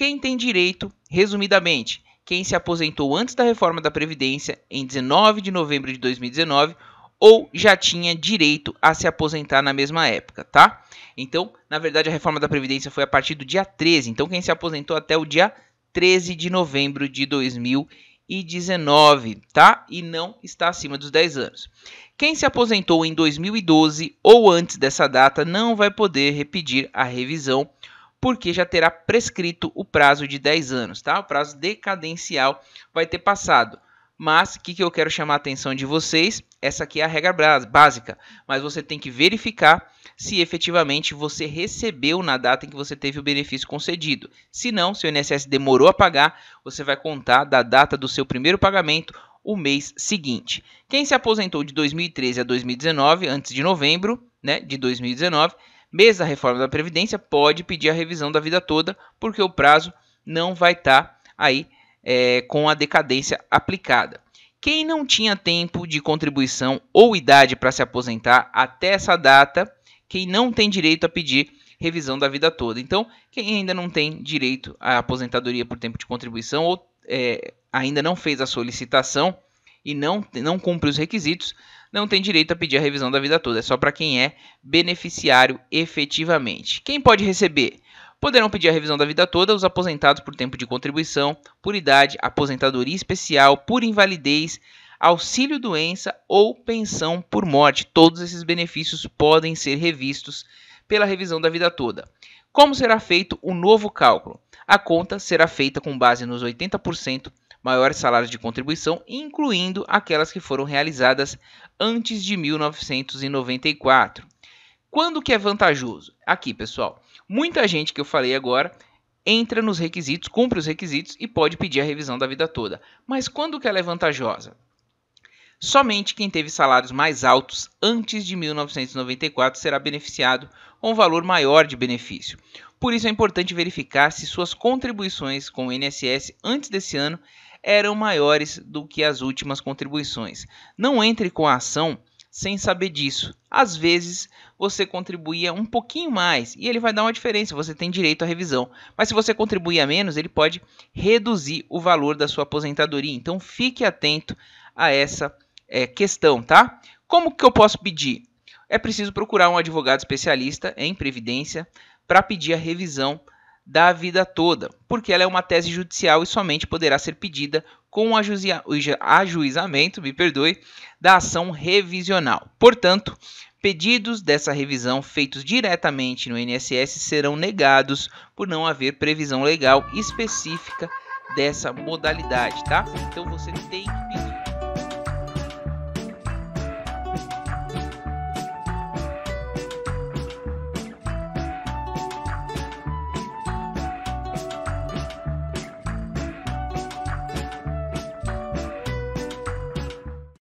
Quem tem direito, resumidamente, quem se aposentou antes da reforma da Previdência, em 19 de novembro de 2019, ou já tinha direito a se aposentar na mesma época, tá? Então, na verdade, a reforma da Previdência foi a partir do dia 13. Então, quem se aposentou até o dia 13 de novembro de 2019, tá? E não está acima dos 10 anos. Quem se aposentou em 2012 ou antes dessa data não vai poder repetir a revisão porque já terá prescrito o prazo de 10 anos, tá? O prazo decadencial vai ter passado. Mas o que, que eu quero chamar a atenção de vocês? Essa aqui é a regra básica, mas você tem que verificar se efetivamente você recebeu na data em que você teve o benefício concedido. Se não, se o INSS demorou a pagar, você vai contar da data do seu primeiro pagamento o mês seguinte. Quem se aposentou de 2013 a 2019, antes de novembro né, de 2019, mesmo a reforma da Previdência, pode pedir a revisão da vida toda, porque o prazo não vai estar tá aí é, com a decadência aplicada. Quem não tinha tempo de contribuição ou idade para se aposentar até essa data, quem não tem direito a pedir revisão da vida toda. Então, quem ainda não tem direito à aposentadoria por tempo de contribuição ou é, ainda não fez a solicitação e não, não cumpre os requisitos, não tem direito a pedir a revisão da vida toda, é só para quem é beneficiário efetivamente. Quem pode receber? Poderão pedir a revisão da vida toda os aposentados por tempo de contribuição, por idade, aposentadoria especial, por invalidez, auxílio doença ou pensão por morte. Todos esses benefícios podem ser revistos pela revisão da vida toda. Como será feito o novo cálculo? A conta será feita com base nos 80% maiores salários de contribuição, incluindo aquelas que foram realizadas antes de 1994. Quando que é vantajoso? Aqui, pessoal, muita gente que eu falei agora entra nos requisitos, cumpre os requisitos e pode pedir a revisão da vida toda. Mas quando que ela é vantajosa? Somente quem teve salários mais altos antes de 1994 será beneficiado com um valor maior de benefício. Por isso é importante verificar se suas contribuições com o INSS antes desse ano eram maiores do que as últimas contribuições. Não entre com a ação sem saber disso. Às vezes você contribuía um pouquinho mais e ele vai dar uma diferença, você tem direito à revisão. Mas se você contribuía menos, ele pode reduzir o valor da sua aposentadoria. Então fique atento a essa é, questão, tá? Como que eu posso pedir? É preciso procurar um advogado especialista em previdência para pedir a revisão da vida toda, porque ela é uma tese judicial e somente poderá ser pedida com o ajuizamento, me perdoe, da ação revisional. Portanto, pedidos dessa revisão feitos diretamente no INSS serão negados por não haver previsão legal específica dessa modalidade, tá? Então você tem que pedir